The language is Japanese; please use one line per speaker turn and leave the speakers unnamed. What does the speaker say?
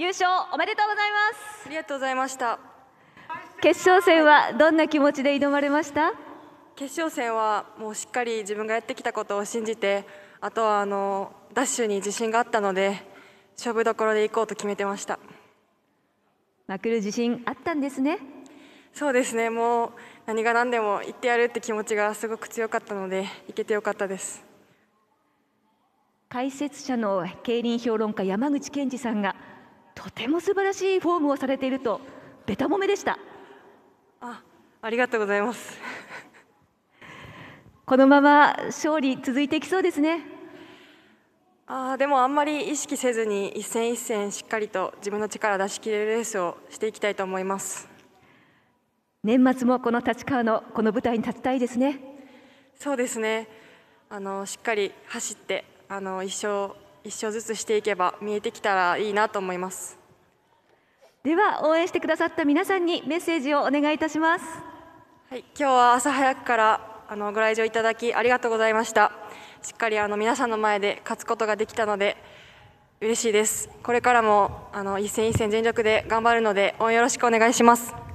優勝おめでとうございますありがとうございました
決勝戦はどんな気持ちで挑まれました
決勝戦はもうしっかり自分がやってきたことを信じてあとはあのダッシュに自信があったので勝負どころで行こうと決めて
ましたまくる自信あったんですねそうですねも
う何が何でも行ってやるって気持ちがすごく強かったので行けてよかったです
解説者の競輪評論家山口健二さんがとても素晴らしいフォームをされているとべた褒めでしたあ
ありがとうございます
このまま勝利続いていきそうですね
あでもあんまり意識せずに一戦一戦しっかりと自分の力出し切れるレースをしていきたいと思います
年末もこの立川のこの舞台に立ちたいですね
そうですねあのしっかり走ってあの一生1勝ずつしていけば見えてきたらいいなと思います
では応援してくださった皆さんにメッセージをお願いいたします、
はい、今日は朝早くからあのご来場いただきありがとうございましたしっかりあの皆さんの前で勝つことができたので嬉しいですこれからもあの一戦一戦全力で頑張るので応援よろしくお願いします